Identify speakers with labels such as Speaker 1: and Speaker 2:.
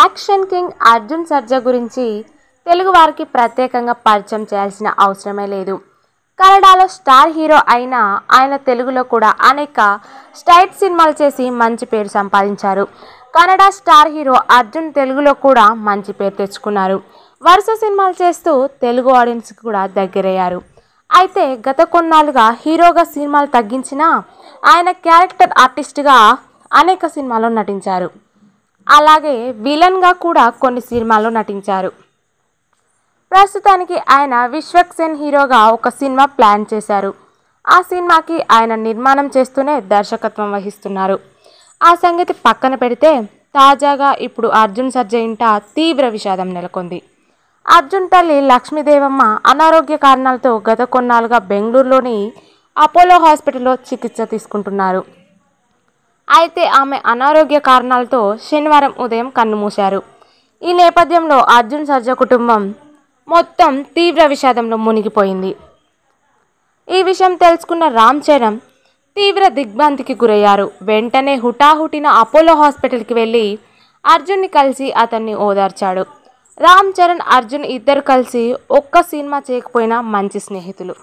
Speaker 1: action king Arjun సర్జా గురించి తెలుగు వారికి ప్రత్యేకంగా పరిచయం చేయాల్సిన అవసరమే లేదు కన్నడలో స్టార్ హీరో అయిన ఆయన తెలుగులో కూడా అనేక స్టైట్ సినిమాలు చేసి మంచి పేరు సంపాదించారు కన్నడ స్టార్ హీరో అర్జున్ తెలుగులో కూడా మంచి పేరు తెచ్చుకున్నారు వరుస సినిమాలు చేస్తూ తెలుగు ఆడియన్స్కి కూడా దగ్గరయ్యారు అయితే గత కొన్నాళ్ళుగా హీరోగా సినిమాలు తగ్గించినా ఆయన క్యారెక్టర్ ఆర్టిస్ట్గా అనేక సినిమాల్లో నటించారు అలాగే విలన్గా కూడా కొన్ని సినిమాల్లో నటించారు ప్రస్తుతానికి ఆయన విశ్వక్ సెన్ హీరోగా ఒక సినిమా ప్లాన్ చేశారు ఆ సినిమాకి ఆయన నిర్మాణం చేస్తూనే దర్శకత్వం వహిస్తున్నారు ఆ సంగతి పక్కన పెడితే తాజాగా ఇప్పుడు అర్జున్ సర్జ ఇంట తీవ్ర విషాదం నెలకొంది అర్జున్ తల్లి లక్ష్మీదేవమ్మ అనారోగ్య కారణాలతో గత కొన్నాళ్ళుగా బెంగళూరులోని అపోలో హాస్పిటల్లో చికిత్స తీసుకుంటున్నారు అయితే ఆమె అనారోగ్య కారణాలతో శనివారం ఉదయం కన్నుమూశారు ఈ నేపథ్యంలో అర్జున్ సర్జా కుటుంబం మొత్తం తీవ్ర విషాదంలో మునిగిపోయింది ఈ విషయం తెలుసుకున్న రామ్ చరణ్ తీవ్ర దిగ్భ్రాంతికి గురయ్యారు వెంటనే హుటాహుటిన అపోలో హాస్పిటల్కి వెళ్ళి అర్జున్ని కలిసి అతన్ని ఓదార్చాడు రామ్ చరణ్ అర్జున్ ఇద్దరు కలిసి ఒక్క సినిమా చేయకపోయినా మంచి స్నేహితులు